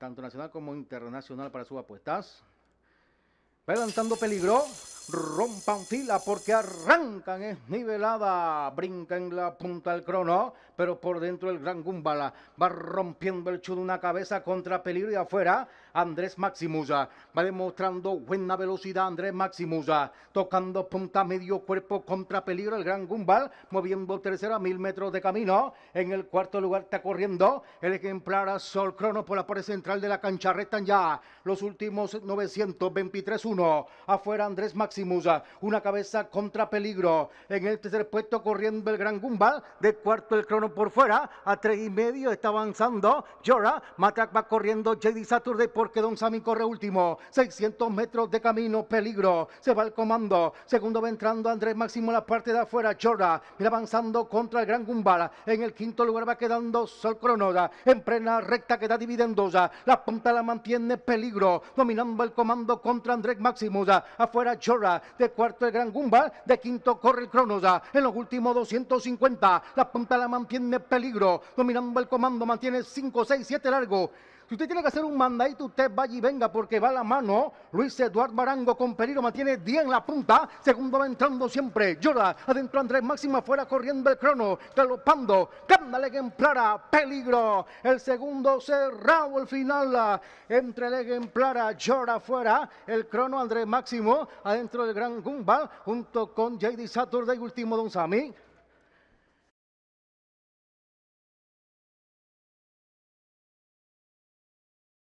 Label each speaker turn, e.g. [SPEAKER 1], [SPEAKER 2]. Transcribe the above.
[SPEAKER 1] tanto nacional como internacional para sus apuestas. Va lanzando peligro rompan fila porque arrancan, es nivelada, brinca en la punta del crono, pero por dentro el gran Gumbala va rompiendo el chudo una cabeza contra peligro y afuera Andrés Maximusa, va demostrando buena velocidad Andrés Maximusa, tocando punta medio cuerpo contra peligro el gran Gumbal, moviendo tercera mil metros de camino, en el cuarto lugar está corriendo el ejemplar a Sol Crono por la pared central de la cancha, restan ya los últimos 923-1, afuera Andrés Maximusa, una cabeza contra peligro. En el tercer puesto corriendo el Gran gumbal de cuarto el crono por fuera, a tres y medio está avanzando, llora, Matrac va corriendo JD Saturday porque Don Sammy corre último, 600 metros de camino, peligro, se va el comando, segundo va entrando Andrés Máximo en la parte de afuera, llora, mira avanzando contra el Gran Gumball, en el quinto lugar va quedando Sol Cronoda, en plena recta queda Dividendosa. la punta la mantiene peligro, dominando el comando contra Andrés Máximo, afuera llora, de cuarto el Gran Gumba, de quinto corre el Cronosa, en los últimos 250, la punta la mantiene peligro, dominando el comando, mantiene 5, 6, 7 largo, si usted tiene que hacer un mandadito, usted vaya y venga porque va la mano. Luis Eduardo Barango con peligro mantiene 10 en la punta. Segundo va entrando siempre. Llora. Adentro Andrés Máximo, afuera corriendo el crono. Galopando. Cándale Plara, Peligro. El segundo cerrado. El final. Entre Plara, Llora afuera. El crono Andrés Máximo. Adentro del gran Gumba, Junto con JD Saturday. Último Don Sami.